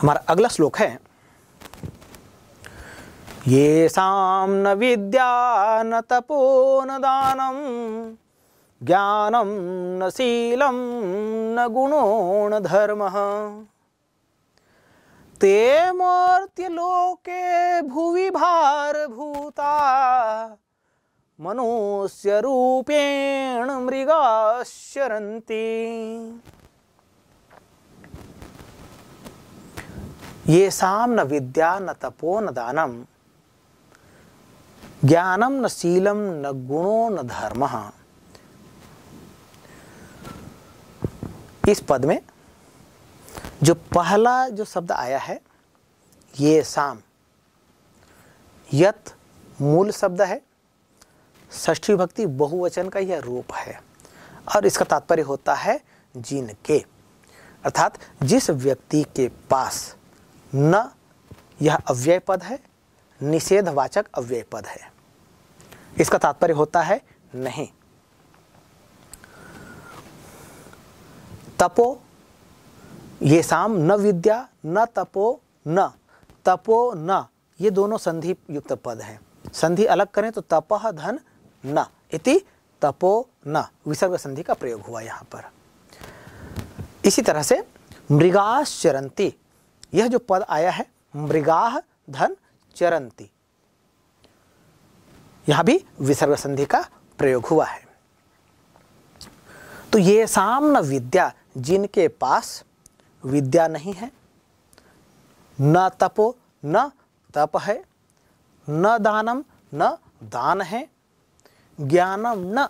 हमारा अगला श्लोक है ये साम न विद्या न तपो न दानम ज्ञानम न शीलम न गुणो न धर्म ते लोके भुवि भार भूता मनुष्य रूपेण मृगा शरती ये साम न विद्या न तपो न दानम ज्ञानम न शीलम न गुणो न धर्म इस पद में जो पहला जो शब्द आया है ये साम यत मूल शब्द है ष्ठी भक्ति बहुवचन का यह रूप है और इसका तात्पर्य होता है जिनके अर्थात जिस व्यक्ति के पास न यह अव्यय पद है निषेधवाचक अव्यय पद है इसका तात्पर्य होता है नहीं तपो ये साम न विद्या न तपो न तपो न ये दोनों संधि युक्त पद हैं संधि अलग करें तो तपह धन न इति तपो न विसर्ग संधि का प्रयोग हुआ यहां पर इसी तरह से मृगाश्चरंती यह जो पद आया है मृगाह धन चरंती यहां भी विसर्ग संधि का प्रयोग हुआ है तो ये सामन विद्या जिनके पास विद्या नहीं है न तपो न तप है न दानम न दान है ज्ञानम न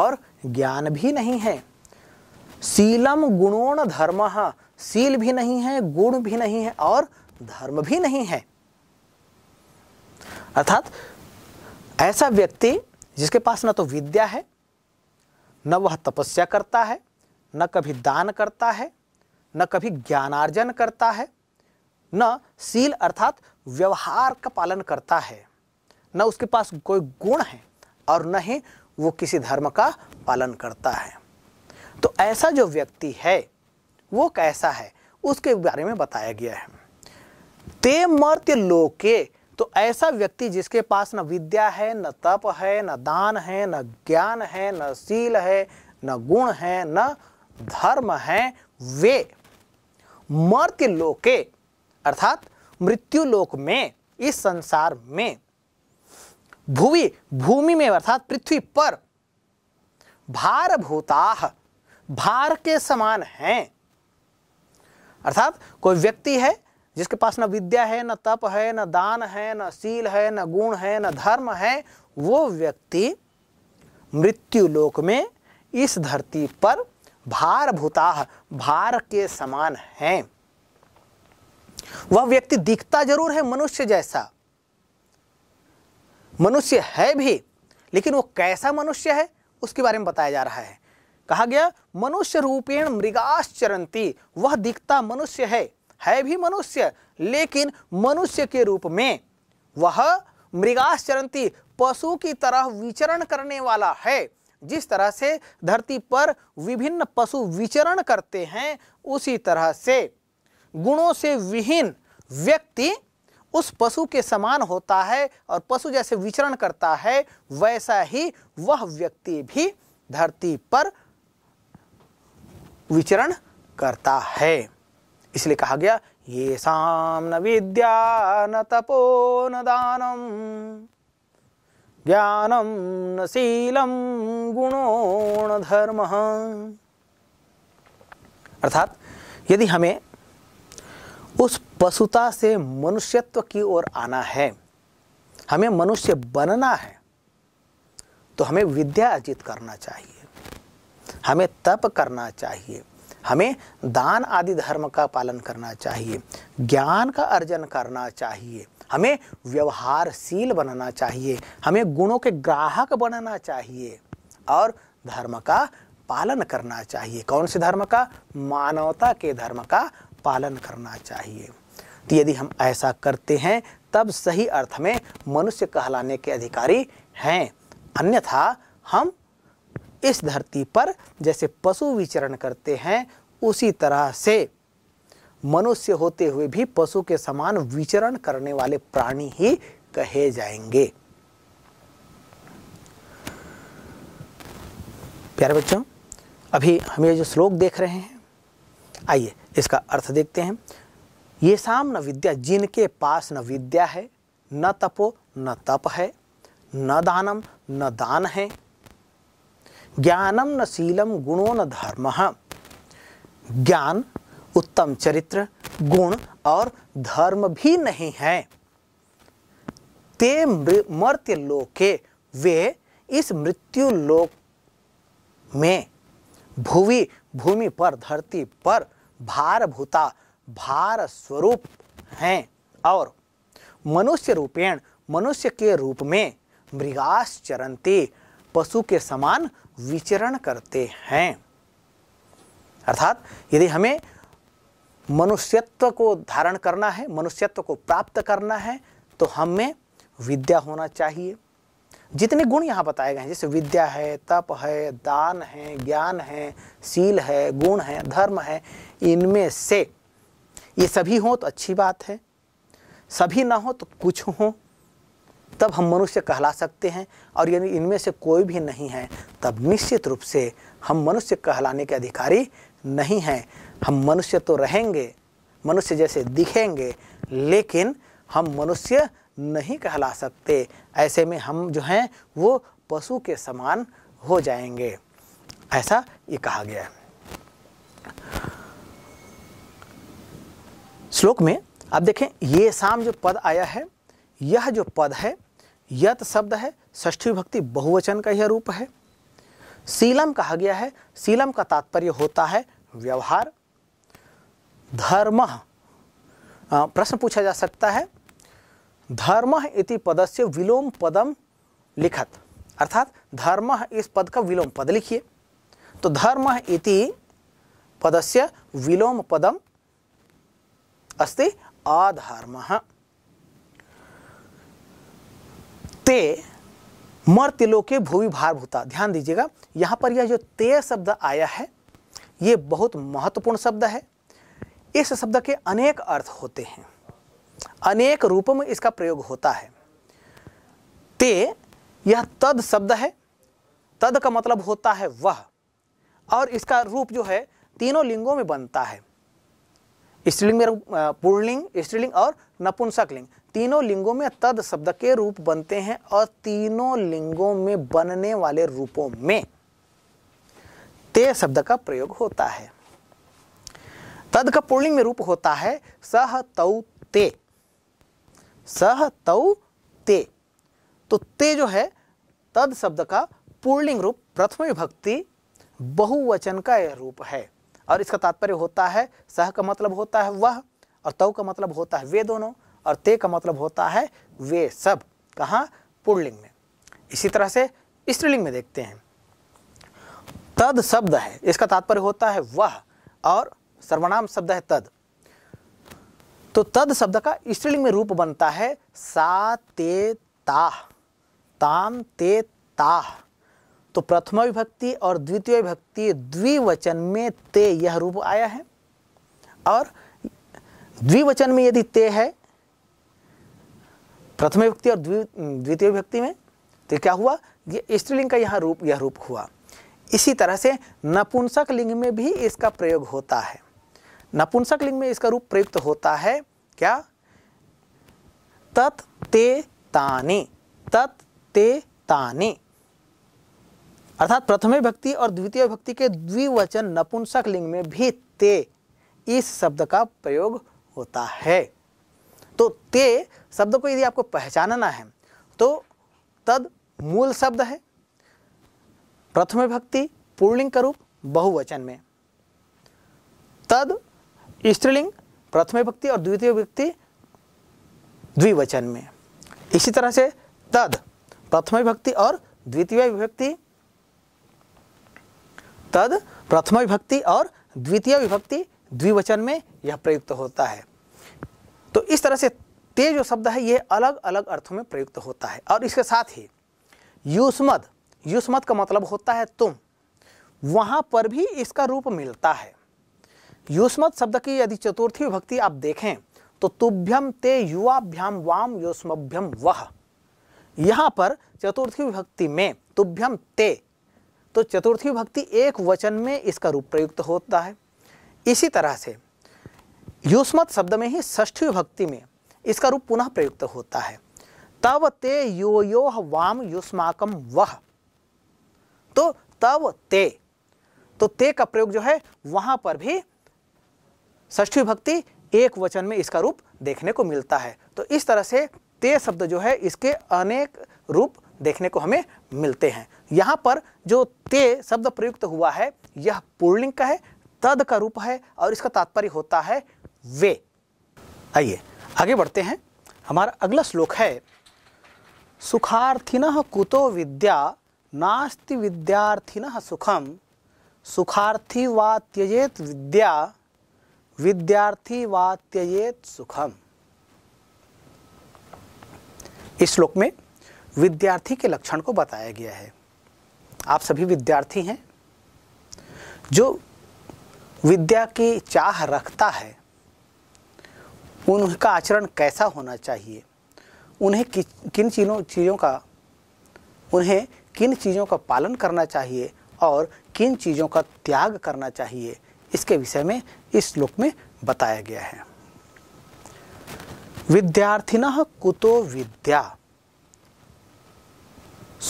और ज्ञान भी नहीं है शीलम गुणोण धर्म सील भी नहीं है गुण भी नहीं है और धर्म भी नहीं है अर्थात ऐसा व्यक्ति जिसके पास न तो विद्या है न वह तपस्या करता है न कभी दान करता है न कभी ज्ञानार्जन करता है न सील अर्थात व्यवहार का पालन करता है न उसके पास कोई गुण है और न ही वो किसी धर्म का पालन करता है तो ऐसा जो व्यक्ति है वो कैसा है उसके बारे में बताया गया है ते मर्त्य लोके तो ऐसा व्यक्ति जिसके पास न विद्या है न तप है न दान है न ज्ञान है न शील है न गुण है न धर्म है वे मर्त्य लोके अर्थात मृत्यु लोक में इस संसार में भूवि भूमि में अर्थात पृथ्वी पर भार भूता भार के समान हैं अर्थात कोई व्यक्ति है जिसके पास ना विद्या है ना तप है ना दान है ना सील है ना गुण है ना धर्म है वो व्यक्ति मृत्यु लोक में इस धरती पर भार भूताह भार के समान है वह व्यक्ति दिखता जरूर है मनुष्य जैसा मनुष्य है भी लेकिन वो कैसा मनुष्य है उसके बारे में बताया जा रहा है कहा गया मनुष्य रूपेण मृगाश्चरंती वह दिखता मनुष्य है है भी मनुष्य लेकिन मनुष्य के रूप में वह मृगाश्चरंती पशु की तरह विचरण करने वाला है जिस तरह से धरती पर विभिन्न पशु विचरण करते हैं उसी तरह से गुणों से विहीन व्यक्ति उस पशु के समान होता है और पशु जैसे विचरण करता है वैसा ही वह व्यक्ति भी धरती पर विचरण करता है इसलिए कहा गया ये साम न विद्या न तपो न दानम ज्ञानम न शीलम गुणो न धर्म अर्थात यदि हमें उस पशुता से मनुष्यत्व की ओर आना है हमें मनुष्य बनना है तो हमें विद्या अर्जित करना चाहिए हमें तप करना चाहिए हमें दान आदि धर्म का पालन करना चाहिए ज्ञान का अर्जन करना चाहिए हमें व्यवहारशील बनना चाहिए हमें गुणों के ग्राहक बनना चाहिए और धर्म का पालन करना चाहिए कौन से धर्म का मानवता के धर्म का पालन करना चाहिए तो यदि हम ऐसा करते हैं तब सही अर्थ में मनुष्य कहलाने के अधिकारी हैं अन्यथा हम इस धरती पर जैसे पशु विचरण करते हैं उसी तरह से मनुष्य होते हुए भी पशु के समान विचरण करने वाले प्राणी ही कहे जाएंगे प्यारे बच्चों अभी हम ये जो श्लोक देख रहे हैं आइए इसका अर्थ देखते हैं ये साम न विद्या जिनके पास न विद्या है न तपो न तप है न दानम न दान है ज्ञानम न शीलम गुणो न धर्म ज्ञान उत्तम चरित्र गुण और धर्म भी नहीं है ते मृत्यु लोके वे इस मृत्यु लोक में भूवि भूमि पर धरती पर भारभूता भार स्वरूप हैं और मनुष्य रूपेण मनुष्य के रूप में मृगाश्चरंती पशु के समान विचरण करते हैं अर्थात यदि हमें मनुष्यत्व को धारण करना है मनुष्यत्व को प्राप्त करना है तो हमें विद्या होना चाहिए जितने गुण यहाँ बताए गए हैं जैसे विद्या है तप है दान है ज्ञान है सील है गुण है धर्म है इनमें से ये सभी हों तो अच्छी बात है सभी ना हो तो कुछ हों तब हम मनुष्य कहला सकते हैं और यदि इनमें से कोई भी नहीं है तब निश्चित रूप से हम मनुष्य कहलाने के अधिकारी नहीं हैं हम मनुष्य तो रहेंगे मनुष्य जैसे दिखेंगे लेकिन हम मनुष्य नहीं कहला सकते ऐसे में हम जो हैं वो पशु के समान हो जाएंगे ऐसा ये कहा गया है श्लोक में आप देखें ये शाम जो पद आया है यह जो पद है यत शब्द है ष्ठी भक्ति बहुवचन का यह रूप है सीलम कहा गया है सीलम का तात्पर्य होता है व्यवहार धर्म प्रश्न पूछा जा सकता है धर्म इति पदस्य विलोम पदम लिखत अर्थात धर्म इस पद का विलोम पद लिखिए तो धर्म इति पदस्य विलोम पदम अस्ति अधर्म ते मर के भूवि भार भूता ध्यान दीजिएगा यहाँ पर यह जो ते शब्द आया है ये बहुत महत्वपूर्ण शब्द है इस शब्द के अनेक अर्थ होते हैं अनेक रूपों में इसका प्रयोग होता है ते यह तद शब्द है तद का मतलब होता है वह और इसका रूप जो है तीनों लिंगों में बनता है स्त्रीलिंग में पूर्णलिंग स्त्रीलिंग और नपुंसक लिंग तीनों लिंगों में तद शब्द के रूप बनते हैं और तीनों लिंगों में बनने वाले रूपों में ते शब्द का प्रयोग होता है तद का पुर्णिंग में रूप होता है सह तौ ते सह तौ ते तो ते जो है तद शब्द का पूर्णलिंग रूप प्रथम विभक्ति बहुवचन का यह रूप है और इसका तात्पर्य होता है सह का मतलब होता है वह और तव का मतलब होता है वे दोनों और ते का मतलब होता है वे सब कहाँ पुणलिंग में इसी तरह से स्त्रीलिंग में देखते हैं तद शब्द है इसका तात्पर्य होता है वह और सर्वनाम शब्द है तद तो तद शब्द का स्त्रीलिंग में रूप बनता है सा ते ताह ताम ते ताह तो प्रथमा विभक्ति और द्वितीय विभक्ति द्विवचन में ते यह रूप आया है और द्विवचन में यदि ते है प्रथम विभक्ति और द्वितीय विभक्ति में तो क्या हुआ ये स्त्रीलिंग का यह रूप यह रूप हुआ इसी तरह से नपुंसक लिंग में भी इसका प्रयोग होता है नपुंसक लिंग में इसका रूप प्रयुक्त होता है क्या तत् ते ताने तत् ते ताने अर्थात प्रथम भक्ति और द्वितीय भक्ति के द्विवचन नपुंसक लिंग में भी ते इस शब्द का प्रयोग होता है तो ते शब्द को यदि आपको पहचानना है तो तद मूल शब्द है प्रथम भक्ति पुर्णलिंग का रूप बहुवचन में तद स्त्रीलिंग प्रथम भक्ति और द्वितीय भक्ति द्विवचन में इसी तरह से तद प्रथम भक्ति और द्वितीय विभक्ति तद प्रथम विभक्ति और द्वितीय विभक्ति द्विवचन में यह प्रयुक्त होता है तो इस तरह से ते जो शब्द है यह अलग अलग अर्थों में प्रयुक्त होता है और इसके साथ ही युष्मद युष्मद का मतलब होता है तुम वहाँ पर भी इसका रूप मिलता है युष्मद शब्द की यदि चतुर्थी विभक्ति आप देखें तो तुभ्यम ते युवाभ्याम वाम युष्मभ्यम वह यहाँ पर चतुर्थी विभक्ति में तुभ्यम ते तो चतुर्थी भक्ति एक वचन में इसका रूप प्रयुक्त होता है इसी तरह से युष्मत शब्द में ही षष्ठी भक्ति में इसका रूप पुनः प्रयुक्त होता है तव ते यो यो वाम युष्माकम वह तो तव ते तो ते का प्रयोग जो है वहां पर भी ष्ठी भक्ति एक वचन में इसका रूप देखने को मिलता है तो इस तरह से ते शब्द जो है इसके अनेक रूप देखने को हमें मिलते हैं यहाँ पर जो ते शब्द प्रयुक्त हुआ है यह पूर्णिंग का है तद का रूप है और इसका तात्पर्य होता है वे आइए आगे बढ़ते हैं हमारा अगला श्लोक है सुखार्थिन कुतो विद्या नास्ति विद्यार्थिन सुखम सुखार्थी वा त्यजेत विद्या विद्यार्थी वा त्यजेत सुखम इस श्लोक में विद्यार्थी के लक्षण को बताया गया है आप सभी विद्यार्थी हैं जो विद्या की चाह रखता है उनका आचरण कैसा होना चाहिए उन्हें कि, किन चीज़ों चीज़ों का उन्हें किन चीज़ों का पालन करना चाहिए और किन चीज़ों का त्याग करना चाहिए इसके विषय में इस श्लोक में बताया गया है विद्यार्थिना कुतो विद्या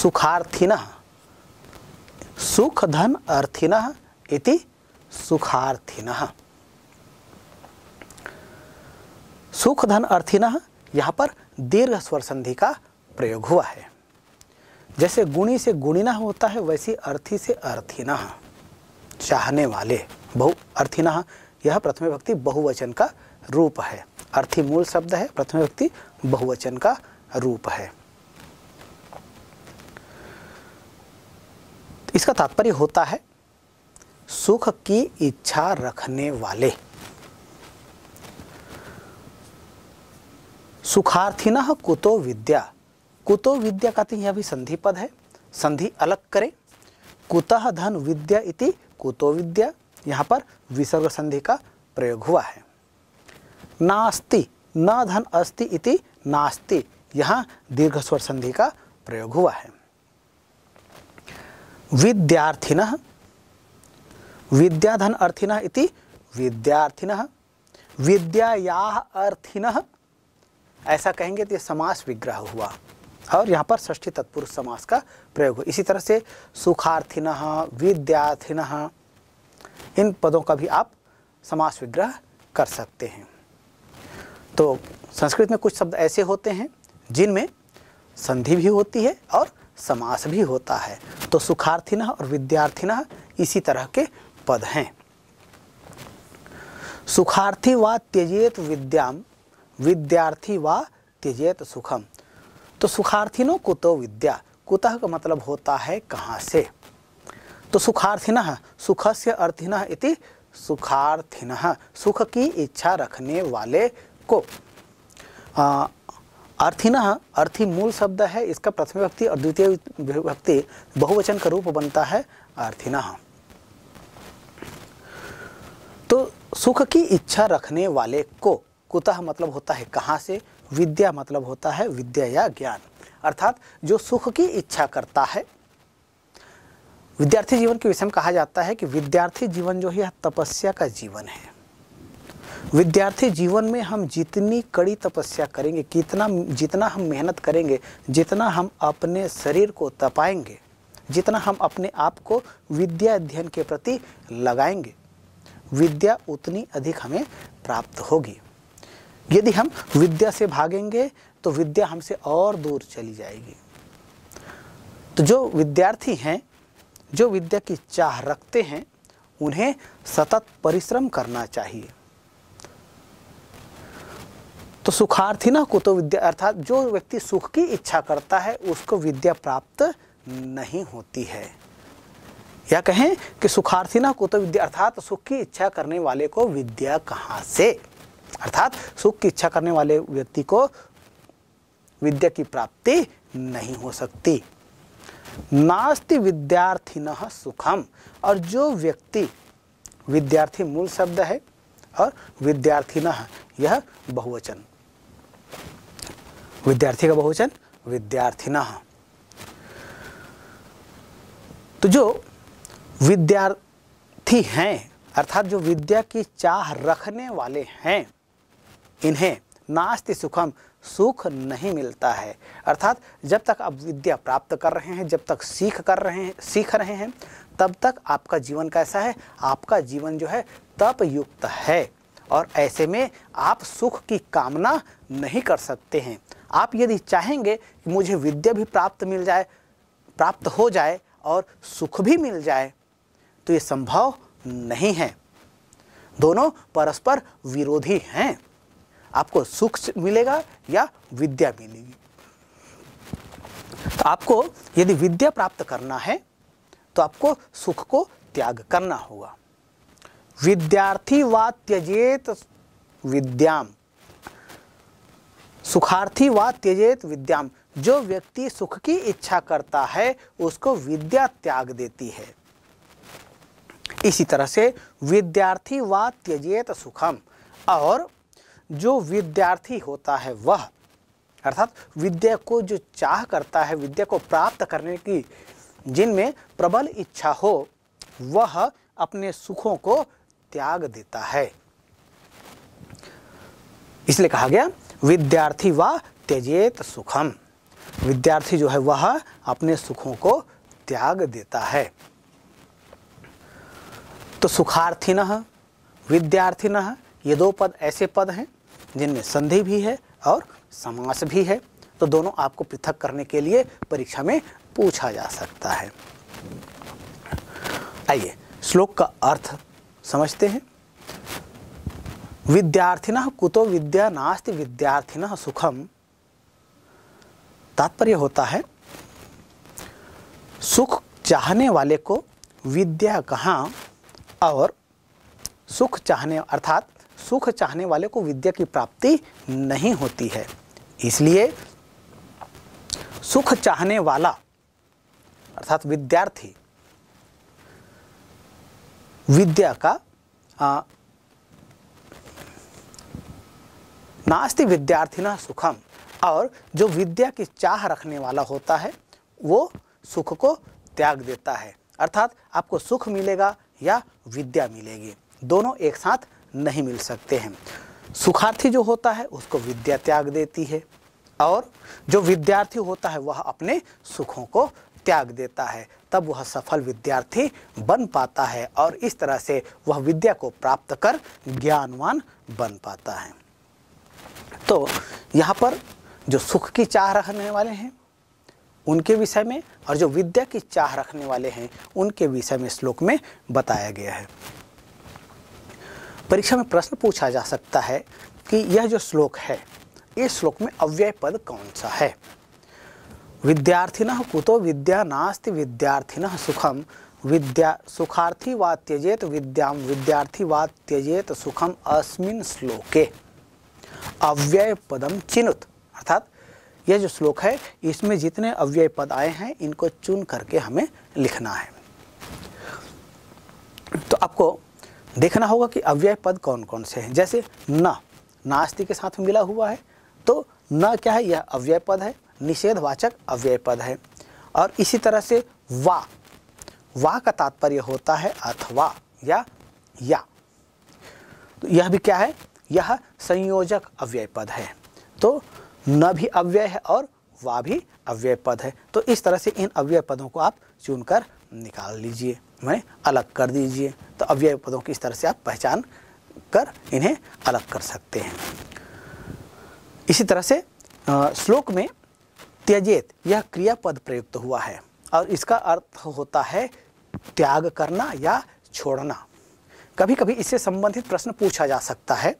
सुखार्थिन सुख धन अर्थिन इति सुखार्थिन सुख धन अर्थिन यहाँ पर दीर्घ स्वर संधि का प्रयोग हुआ है जैसे गुणी से गुणिन होता है वैसे अर्थी से अर्थिना चाहने वाले बहु अर्थिन यह प्रथम भक्ति बहुवचन का रूप है अर्थी मूल शब्द है प्रथम भक्ति बहुवचन का रूप है इसका तात्पर्य होता है सुख की इच्छा रखने वाले न कुतो विद्या कुतो विद्या कहते हैं यह भी संधि पद है संधि अलग करे कुतः धन विद्या इति कुतो विद्या यहाँ पर विसर्ग संधि का प्रयोग हुआ है नास्ति न ना धन अस्ति इति नास्ति यहाँ दीर्घ स्वर संधि का प्रयोग हुआ है विद्यार्थिन विद्याधन अर्थिन इति विद्यार्थिन विद्याया अर्थिन ऐसा कहेंगे तो ये समास विग्रह हुआ और यहाँ पर ष्ठी तत्पुरुष समास का प्रयोग हुआ इसी तरह से सुखार्थिन विद्यार्थिन इन पदों का भी आप समास विग्रह कर सकते हैं तो संस्कृत में कुछ शब्द ऐसे होते हैं जिनमें संधि भी होती है और समास भी होता है तो सुखार्थिना और विद्यार्थिना इसी तरह के पद हैं सुखार्थी व त्यजेत विद्याम विद्यार्थी व त्यजेत सुखम तो सुखार्थिनो कुतो विद्या कुतः का मतलब होता है कहाँ से तो सुखार्थिन सुख से अर्थिन इति सुखार्थिन सुख की इच्छा रखने वाले को अर्थिन अर्थी मूल शब्द है इसका प्रथम व्यक्ति और द्वितीय व्यक्ति बहुवचन का रूप बनता है अर्थिना तो सुख की इच्छा रखने वाले को कुतः मतलब होता है कहाँ से विद्या मतलब होता है विद्या या ज्ञान अर्थात जो सुख की इच्छा करता है विद्यार्थी जीवन के विषय में कहा जाता है कि विद्यार्थी जीवन जो है तपस्या का जीवन है विद्यार्थी जीवन में हम जितनी कड़ी तपस्या करेंगे कितना जितना हम मेहनत करेंगे जितना हम अपने शरीर को तपाएंगे जितना हम अपने आप को विद्या अध्ययन के प्रति लगाएंगे विद्या उतनी अधिक हमें प्राप्त होगी यदि हम विद्या से भागेंगे तो विद्या हमसे और दूर चली जाएगी तो जो विद्यार्थी हैं जो विद्या की चाह रखते हैं उन्हें सतत परिश्रम करना चाहिए तो सुखार्थी न कुतो विद्या अर्थात जो व्यक्ति सुख की इच्छा करता है उसको विद्या प्राप्त नहीं होती है या कहें कि सुखार्थी न कुतो विद्या अर्थात सुख की इच्छा करने वाले को विद्या कहाँ से अर्थात सुख की इच्छा करने वाले व्यक्ति को विद्या की प्राप्ति नहीं हो सकती नास्ति न सुखम और जो व्यक्ति विद्यार्थी मूल शब्द है और विद्यार्थी न यह बहुवचन विद्यार्थी का बहुवचन विद्यार्थिना तो जो विद्यार्थी हैं अर्थात जो विद्या की चाह रखने वाले हैं इन्हें नास्ति सुखम सुख नहीं मिलता है अर्थात जब तक आप विद्या प्राप्त कर रहे हैं जब तक सीख कर रहे हैं सीख रहे हैं तब तक आपका जीवन कैसा है आपका जीवन जो है तप युक्त है और ऐसे में आप सुख की कामना नहीं कर सकते हैं आप यदि चाहेंगे कि मुझे विद्या भी प्राप्त मिल जाए प्राप्त हो जाए और सुख भी मिल जाए तो ये संभव नहीं है दोनों परस्पर विरोधी हैं आपको सुख मिलेगा या विद्या मिलेगी तो आपको यदि विद्या प्राप्त करना है तो आपको सुख को त्याग करना होगा विद्यार्थी वा त्यजेत विद्याम सुखार्थी व त्यजेत विद्याम जो व्यक्ति सुख की इच्छा करता है उसको विद्या त्याग देती है इसी तरह से विद्यार्थी व त्यजेत सुखम और जो विद्यार्थी होता है वह अर्थात विद्या को जो चाह करता है विद्या को प्राप्त करने की जिनमें प्रबल इच्छा हो वह अपने सुखों को त्याग देता है इसलिए कहा गया विद्यार्थी व त्यजेत सुखम विद्यार्थी जो है वह अपने सुखों को त्याग देता है तो सुखार्थी न विद्यार्थी न ये दो पद ऐसे पद हैं जिनमें संधि भी है और समास भी है तो दोनों आपको पृथक करने के लिए परीक्षा में पूछा जा सकता है आइए श्लोक का अर्थ समझते हैं विद्यार्थिन कुतो विद्या नास्ति विद्यार्थिन सुखम तात्पर्य होता है सुख चाहने वाले को विद्या कहाँ और सुख चाहने अर्थात सुख चाहने वाले को विद्या की प्राप्ति नहीं होती है इसलिए सुख चाहने वाला अर्थात विद्यार्थी विद्या का आ, नास्ति विद्यार्थी सुखम और जो विद्या की चाह रखने वाला होता है वो सुख को त्याग देता है अर्थात आपको सुख मिलेगा या विद्या मिलेगी दोनों एक साथ नहीं मिल सकते हैं सुखार्थी जो होता है उसको विद्या त्याग देती है और जो विद्यार्थी होता है वह अपने सुखों को त्याग देता है तब वह सफल विद्यार्थी बन पाता है और इस तरह से वह विद्या को प्राप्त कर ज्ञानवान बन पाता है तो यहाँ पर जो सुख की चाह रखने वाले हैं उनके विषय में और जो विद्या की चाह रखने वाले हैं उनके विषय में श्लोक में बताया गया है परीक्षा में प्रश्न पूछा जा सकता है कि यह जो श्लोक है इस श्लोक में अव्यय पद कौन सा है विद्यार्थिन कुतो विद्या नास्ति विद्यार्थिन सुखम विद्या सुखार्थी वा त्यजेत विद्याम विद्यार्थी वा त्यजेत सुखम अस्मिन श्लोके अव्यय पदम चिन्हुत अर्थात यह जो श्लोक है इसमें जितने अव्यय पद आए हैं इनको चुन करके हमें लिखना है तो आपको देखना होगा कि अव्यय पद कौन कौन से हैं जैसे न नास्ति के साथ मिला हुआ है तो न क्या है यह अव्यय पद है निषेधवाचक अव्यय पद है और इसी तरह से वा वा का तात्पर्य होता है अथवा या या तो यह भी क्या है यह संयोजक अव्यय पद है तो न भी अव्यय है और वा भी अव्यय पद है तो इस तरह से इन अव्यय पदों को आप चुनकर निकाल लीजिए मैं अलग कर दीजिए तो अव्यय पदों की इस तरह से आप पहचान कर इन्हें अलग कर सकते हैं इसी तरह से श्लोक में त्यजेत यह क्रियापद प्रयुक्त हुआ है और इसका अर्थ होता है त्याग करना या छोड़ना कभी कभी इससे संबंधित प्रश्न पूछा जा सकता है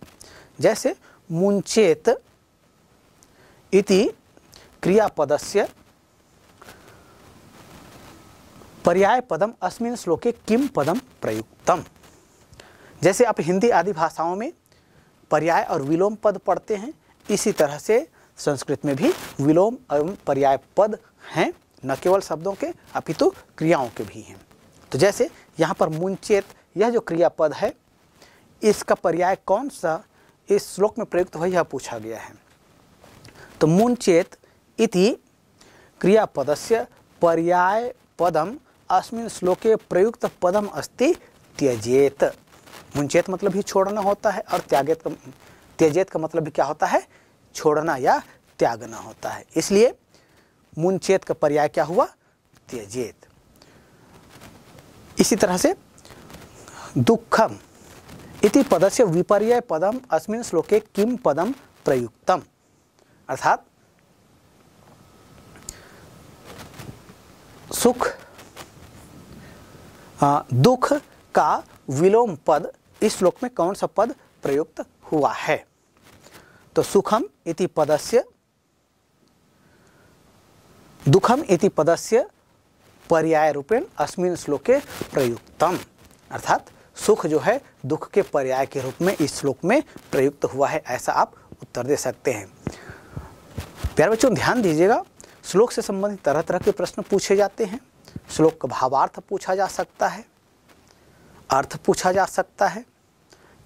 जैसे मुंचेत इति क्रियापदस्य पर्याय पदम अस्मिन श्लोके किम पदम प्रयुक्तम जैसे आप हिंदी आदि भाषाओं में पर्याय और विलोम पद पढ़ते हैं इसी तरह से संस्कृत में भी विलोम एवं पर्याय पद हैं न केवल शब्दों के अपितु तो क्रियाओं के भी हैं तो जैसे यहाँ पर मुंचेत यह जो क्रियापद है इसका पर्याय कौन सा इस श्लोक में प्रयुक्त वही यह पूछा गया है तो मुंचेत इति क्रियापद से पर्याय पदम अस्मिन श्लोके प्रयुक्त पदम अस्ति त्यजेत मुंचेत मतलब ही छोड़ना होता है और त्यागेत का त्यजेत का मतलब भी क्या होता है छोड़ना या त्यागना होता है इसलिए मुंचेत का पर्याय क्या हुआ त्यजेत इसी तरह से दुखम इति पदस्य विपर्य पदम अस्मिन् श्लोके किम पदम प्रयुक्तम अर्थात सुख दुख का विलोम पद इस श्लोक में कौन सा पद प्रयुक्त हुआ है तो सुखम इति पदस्य दुखम इति पदस्य पर्याय रूपेण अस्मिन् श्लोके प्रयुक्तम अर्थात सुख जो है दुख के पर्याय के रूप में इस श्लोक में प्रयुक्त हुआ है ऐसा आप उत्तर दे सकते हैं प्यार बच्चों ध्यान दीजिएगा श्लोक से संबंधित तरह तरह के प्रश्न पूछे जाते हैं श्लोक का भावार्थ पूछा जा सकता है अर्थ पूछा जा सकता है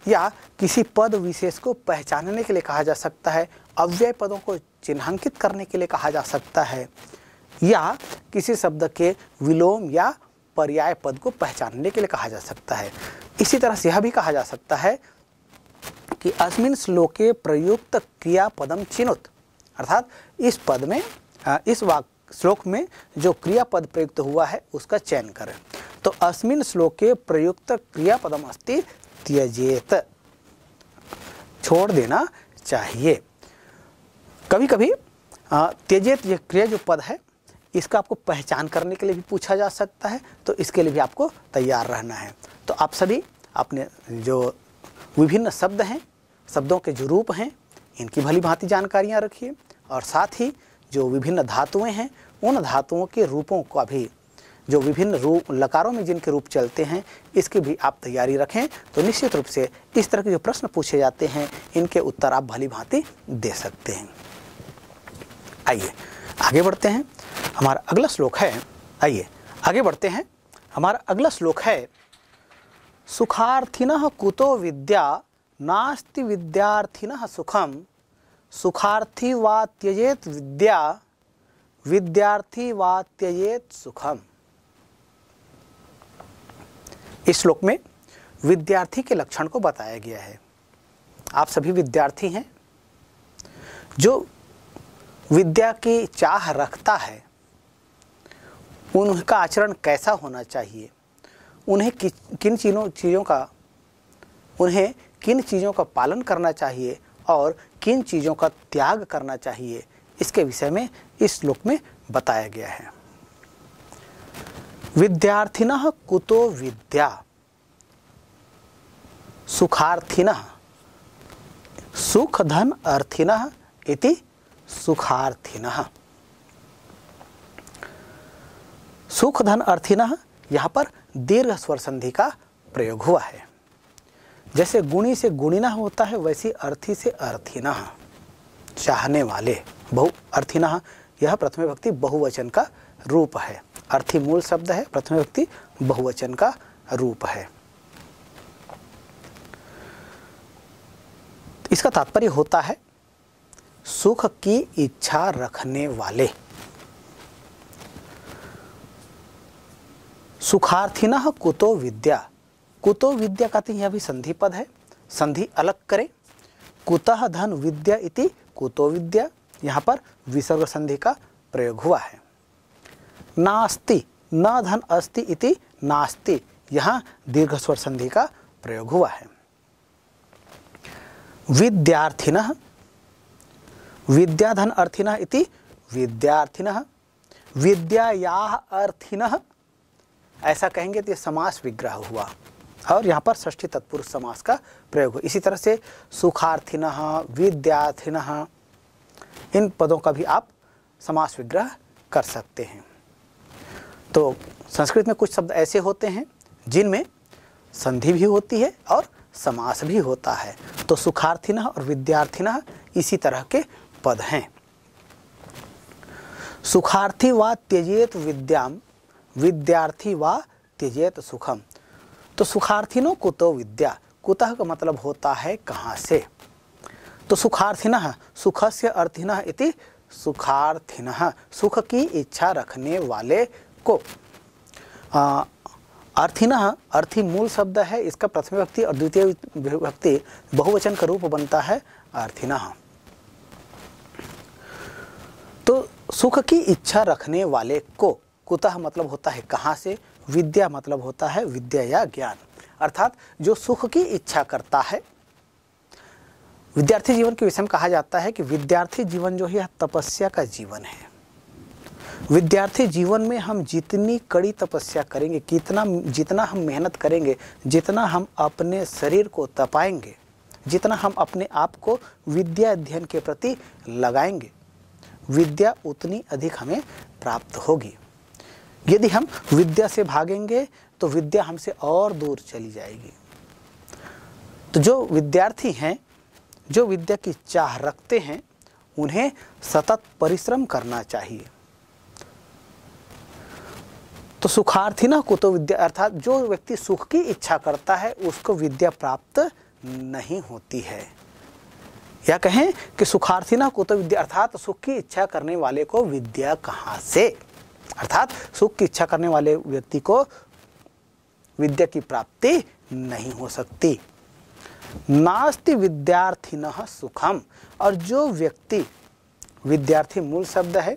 या किसी पद विशेष को पहचानने के लिए कहा जा सकता है अव्यय पदों को चिन्हांकित करने के लिए कहा जा सकता है या किसी शब्द के विलोम या पर्याय पद को पहचानने के लिए कहा जा सकता है इसी तरह से यह भी कहा जा सकता है कि अस्मिन श्लोके प्रयुक्त क्रिया पदम चिन्हुत अर्थात इस पद में इस वाक श्लोक में जो क्रिया पद प्रयुक्त हुआ है उसका चयन करें तो अस्मिन श्लोके प्रयुक्त क्रिया पदम अस्ति त्यजेत छोड़ देना चाहिए कभी कभी त्यजेत यह क्रिया जो पद है इसका आपको पहचान करने के लिए भी पूछा जा सकता है तो इसके लिए भी आपको तैयार रहना है तो आप सभी अपने जो विभिन्न शब्द हैं शब्दों के जो रूप हैं इनकी भली भांति जानकारियाँ रखिए और साथ ही जो विभिन्न धातुएं हैं उन धातुओं के रूपों का भी जो विभिन्न रूप लकारों में जिनके रूप चलते हैं इसकी भी आप तैयारी रखें तो निश्चित रूप से इस तरह के जो प्रश्न पूछे जाते हैं इनके उत्तर आप भली भांति दे सकते हैं आइए आगे बढ़ते हैं हमारा अगला श्लोक है आइए आगे बढ़ते हैं हमारा अगला श्लोक है सुखार्थिन कुतो विद्या नास्ति विद्यार्थिन सुखम सुखार्थी वा त्यजेत विद्या विद्यार्थी वा त्यजेत सुखम इस श्लोक में विद्यार्थी के लक्षण को बताया गया है आप सभी विद्यार्थी हैं जो विद्या की चाह रखता है उनका आचरण कैसा होना चाहिए उन्हें किन चीज़ों चीज़ों का उन्हें किन चीज़ों का पालन करना चाहिए और किन चीज़ों का त्याग करना चाहिए इसके विषय में इस श्लोक में बताया गया है विद्यार्थिन कुतो विद्या सुखार्थिन सुखधन अर्थिन इति सुखार्थिन सुख धन अर्थिन यहाँ पर दीर्घ स्वर संधि का प्रयोग हुआ है जैसे गुणी से गुणिना होता है वैसी अर्थी से अर्थिना चाहने वाले बहु अर्थिना यह प्रथम भक्ति बहुवचन का रूप है अर्थी मूल शब्द है प्रथम भक्ति बहुवचन का रूप है इसका तात्पर्य होता है सुख की इच्छा रखने वाले सुखार्थिन कुतो विद्या कुतो विद्या कहते तो हैं यह भी संधि पद है संधि अलग करें कुतः धन विद्या इति कुतो विद्या यहाँ पर विसर्ग संधि का प्रयोग हुआ है नास्ति न ना धन अस्ति इति नास्ति यहाँ दीर्घ स्वर संधि का प्रयोग हुआ है विद्यार्थिन विद्याधन अर्थिन इति विद्यार्थिन विद्या अर्थिन ऐसा कहेंगे तो ये समास विग्रह हुआ और यहाँ पर षष्ठी तत्पुरुष समास का प्रयोग हुआ इसी तरह से सुखार्थिन विद्यार्थिन इन पदों का भी आप समास विग्रह कर सकते हैं तो संस्कृत में कुछ शब्द ऐसे होते हैं जिनमें संधि भी होती है और समास भी होता है तो सुखार्थिन और विद्यार्थिन इसी तरह के पद हैं सुखार्थी व त्यजेत विद्याम विद्यार्थी व त्यजेत सुखम तो सुखार्थिनो कुतो विद्या कुतः का मतलब होता है कहाँ से तो सुखार्थिन सुख से अर्थिन इति सुखार्थिन सुख की इच्छा रखने वाले को आ, अर्थिन अर्थी मूल शब्द है इसका प्रथम व्यक्ति और द्वितीय व्यक्ति बहुवचन का रूप बनता है अर्थिन तो सुख की इच्छा रखने वाले को कुतः मतलब होता है कहाँ से विद्या मतलब होता है विद्या या ज्ञान अर्थात जो सुख की इच्छा करता है विद्यार्थी जीवन के विषय में कहा जाता है कि विद्यार्थी जीवन जो है तपस्या का जीवन है विद्यार्थी जीवन में हम जितनी कड़ी तपस्या करेंगे कितना जितना हम मेहनत करेंगे जितना हम अपने शरीर को तपाएंगे जितना हम अपने आप को विद्या अध्ययन के प्रति लगाएंगे विद्या उतनी अधिक हमें प्राप्त होगी यदि हम विद्या से भागेंगे तो विद्या हमसे और दूर चली जाएगी तो जो विद्यार्थी हैं जो विद्या की चाह रखते हैं उन्हें सतत परिश्रम करना चाहिए तो सुखार्थी ना कुतो विद्या अर्थात जो व्यक्ति सुख की इच्छा करता है उसको विद्या प्राप्त नहीं होती है या कहें कि सुखार्थी ना कुतो विद्या अर्थात सुख की इच्छा करने वाले को विद्या कहाँ से अर्थात सुख की इच्छा करने वाले व्यक्ति को विद्या की प्राप्ति नहीं हो सकती नास्ति विद्यार्थी न सुखम और जो व्यक्ति विद्यार्थी मूल शब्द है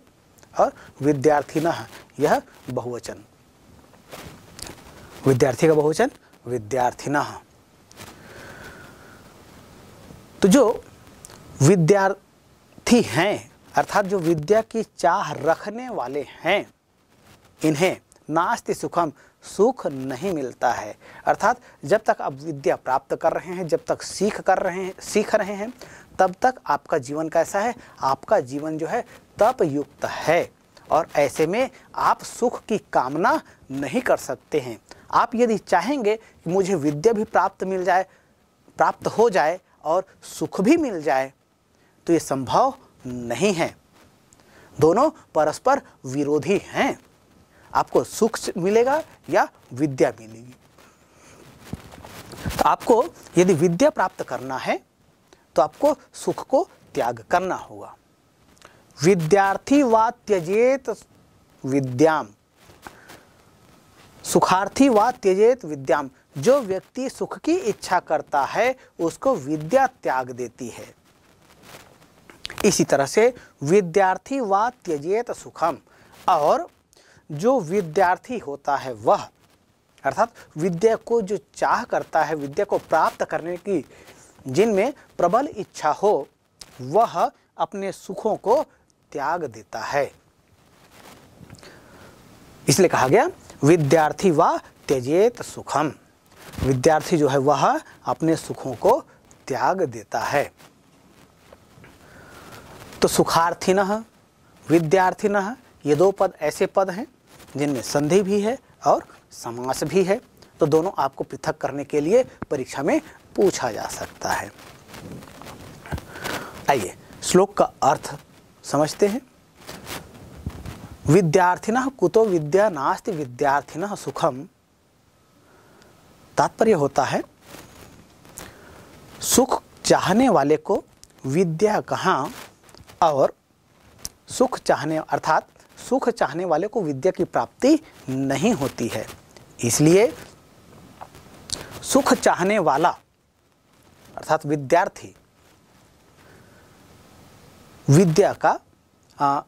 और विद्यार्थी न यह बहुवचन विद्यार्थी का बहुवचन विद्यार्थी न तो जो विद्यार्थी हैं अर्थात जो विद्या की चाह रखने वाले हैं इन्हें नास्ति सुखम सुख नहीं मिलता है अर्थात जब तक आप विद्या प्राप्त कर रहे हैं जब तक सीख कर रहे हैं सीख रहे हैं तब तक आपका जीवन कैसा है आपका जीवन जो है तप युक्त है और ऐसे में आप सुख की कामना नहीं कर सकते हैं आप यदि चाहेंगे कि मुझे विद्या भी प्राप्त मिल जाए प्राप्त हो जाए और सुख भी मिल जाए तो ये संभव नहीं है दोनों परस्पर विरोधी हैं आपको सुख मिलेगा या विद्या मिलेगी तो आपको यदि विद्या प्राप्त करना है तो आपको सुख को त्याग करना होगा विद्यार्थी व त्यजेत विद्याम सुखार्थी व त्यजेत विद्याम जो व्यक्ति सुख की इच्छा करता है उसको विद्या त्याग देती है इसी तरह से विद्यार्थी व त्यजेत सुखम और जो विद्यार्थी होता है वह अर्थात विद्या को जो चाह करता है विद्या को प्राप्त करने की जिनमें प्रबल इच्छा हो वह अपने सुखों को त्याग देता है इसलिए कहा गया विद्यार्थी व त्यजेत सुखम विद्यार्थी जो है वह अपने सुखों को त्याग देता है तो सुखार्थी न विद्यार्थी न ये दो पद ऐसे पद हैं जिनमें संधि भी है और समास भी है तो दोनों आपको पृथक करने के लिए परीक्षा में पूछा जा सकता है आइए श्लोक का अर्थ समझते हैं विद्यार्थिन कुतो विद्या नास्ति विद्यार्थिन सुखम तात्पर्य होता है सुख चाहने वाले को विद्या कहाँ और सुख चाहने अर्थात सुख चाहने वाले को विद्या की प्राप्ति नहीं होती है इसलिए सुख चाहने वाला अर्थात विद्यार्थी विद्या का आ,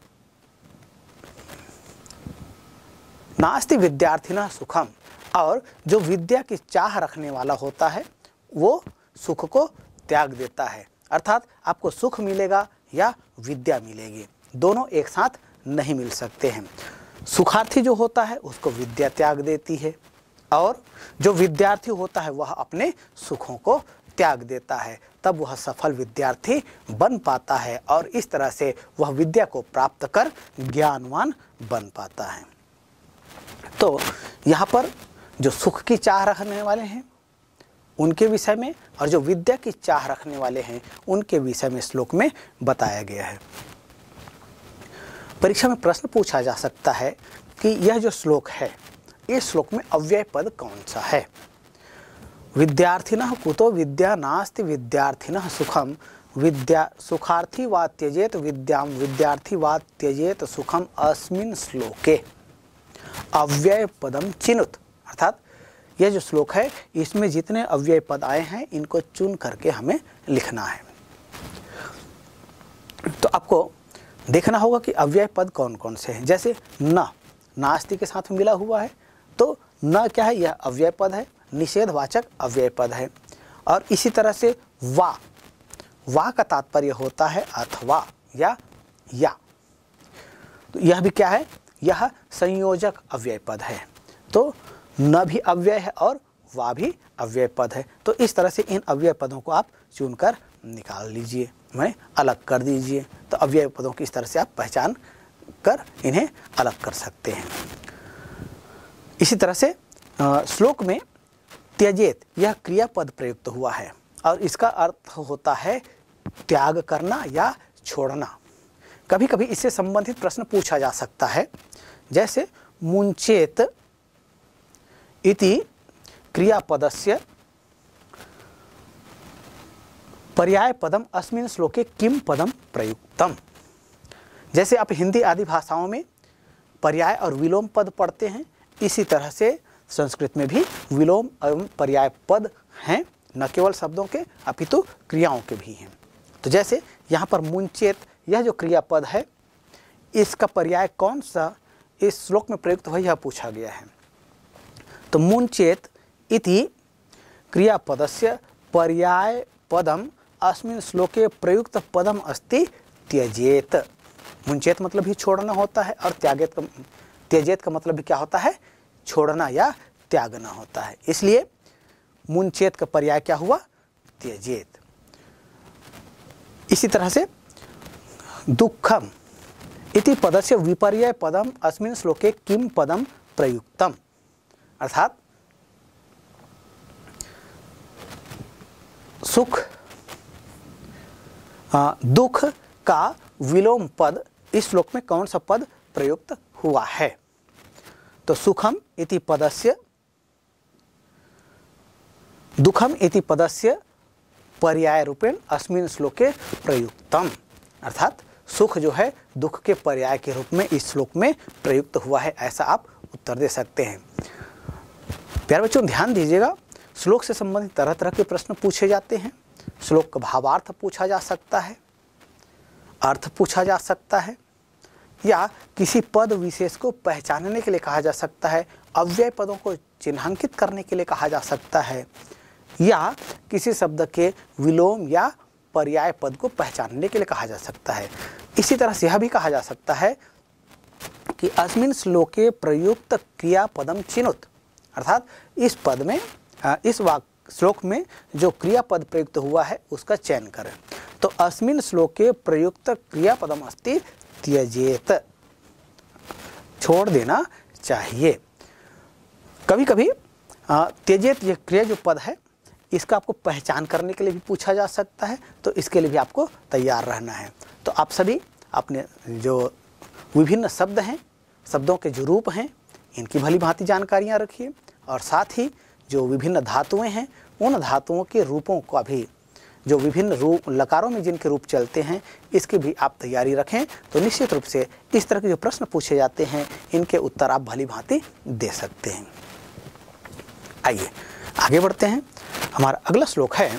नास्ति ना सुखम और जो विद्या की चाह रखने वाला होता है वो सुख को त्याग देता है अर्थात आपको सुख मिलेगा या विद्या मिलेगी दोनों एक साथ नहीं मिल सकते हैं सुखार्थी जो होता है उसको विद्या त्याग देती है और जो विद्यार्थी होता है वह अपने सुखों को त्याग देता है तब वह सफल विद्यार्थी बन पाता है और इस तरह से वह विद्या को प्राप्त कर ज्ञानवान बन पाता है तो यहाँ पर जो सुख की चाह रखने वाले हैं उनके विषय में और जो विद्या की चाह रखने वाले हैं उनके विषय में श्लोक में बताया गया है परीक्षा में प्रश्न पूछा जा सकता है कि यह जो श्लोक है इस श्लोक में अव्यय पद कौन सा है विद्यार्थिन कुतो विद्या नास्ति विद्यार्थिन सुखम विद्या सुखार्थी वा त्यजेत विद्या विद्यार्थी वा त्यजेत सुखम अस्मिन श्लोके अव्यय पदम चिन्हुत अर्थात यह जो श्लोक है इसमें जितने अव्यय पद आए हैं इनको चुन करके हमें लिखना है तो आपको देखना होगा कि अव्यय पद कौन कौन से हैं जैसे न नास्ति के साथ मिला हुआ है तो न क्या है यह अव्यय पद है निषेधवाचक अव्यय पद है और इसी तरह से वा वा का तात्पर्य होता है अथवा या या तो यह भी क्या है यह संयोजक अव्यय पद है तो न भी अव्यय है और वा भी अव्यय पद है तो इस तरह से इन अव्यय पदों को आप चुनकर निकाल लीजिए में अलग कर दीजिए तो अव्यय पदों की इस तरह से आप पहचान कर इन्हें अलग कर सकते हैं इसी तरह से श्लोक में त्यजेत यह क्रिया पद प्रयुक्त हुआ है और इसका अर्थ होता है त्याग करना या छोड़ना कभी कभी इससे संबंधित प्रश्न पूछा जा सकता है जैसे मुंचेत इति क्रियापदस्य पर्याय पदम अस्मिन श्लोके किम पदम प्रयुक्तम जैसे आप हिंदी आदि भाषाओं में पर्याय और विलोम पद पढ़ते हैं इसी तरह से संस्कृत में भी विलोम एवं पर्याय पद हैं न केवल शब्दों के अपितु तो क्रियाओं के भी हैं तो जैसे यहाँ पर मुंचेत यह जो क्रियापद है इसका पर्याय कौन सा इस श्लोक में प्रयुक्त हुआ यह पूछा गया है तो मुंचेत इति क्रियापद से पर्याय पदम अस्मिन श्लोके प्रयुक्त पदम अस्ति त्यजेत मुंचेत मतलब ही छोड़ना होता है और त्यागेत का त्यजेत का मतलब भी क्या होता है छोड़ना या त्यागना होता है इसलिए मुंचेत का पर्याय क्या हुआ त्यजेत इसी तरह से दुखम इति पद से विपर्य पदम अस्मिन श्लोके किम पदम प्रयुक्तम अर्थात सुख दुख का विलोम पद इस श्लोक में कौन सा पद प्रयुक्त हुआ है तो सुखम इति पदस्य दुखम इति पदस्य पर्याय रूपेण अस्मिन श्लोके प्रयुक्तम अर्थात सुख जो है दुख के पर्याय के रूप में इस श्लोक में प्रयुक्त हुआ है ऐसा आप उत्तर दे सकते हैं प्यारे बच्चों ध्यान दीजिएगा श्लोक से संबंधित तरह तरह के प्रश्न पूछे जाते हैं श्लोक का भावार्थ पूछा जा सकता है अर्थ पूछा जा सकता है या किसी पद विशेष को पहचानने के लिए कहा जा सकता है अव्यय पदों को चिन्हांकित करने के लिए कहा जा सकता है या किसी शब्द के विलोम या पर्याय पद को पहचानने के लिए कहा जा सकता है इसी तरह से यह भी कहा जा सकता है कि अस्मिन श्लोके प्रयुक्त क्रिया पदम चिन्हुत अर्थात इस पद में इस वाक्य श्लोक में जो क्रियापद प्रयुक्त हुआ है उसका चयन करें तो अस्मिन श्लोक के प्रयुक्त क्रियापदम अस्ति त्यजेत छोड़ देना चाहिए कभी कभी त्यजेत यह क्रिया जो पद है इसका आपको पहचान करने के लिए भी पूछा जा सकता है तो इसके लिए भी आपको तैयार रहना है तो आप सभी अपने जो विभिन्न शब्द हैं शब्दों के जो रूप हैं इनकी भली भांति जानकारियाँ रखिए और साथ ही जो विभिन्न धातुएं हैं उन धातुओं के रूपों का भी जो विभिन्न रूप लकारों में जिनके रूप चलते हैं इसकी भी आप तैयारी रखें तो निश्चित रूप से इस तरह के जो प्रश्न पूछे जाते हैं इनके उत्तर आप भली भांति दे सकते हैं आइए आगे बढ़ते हैं हमारा अगला श्लोक है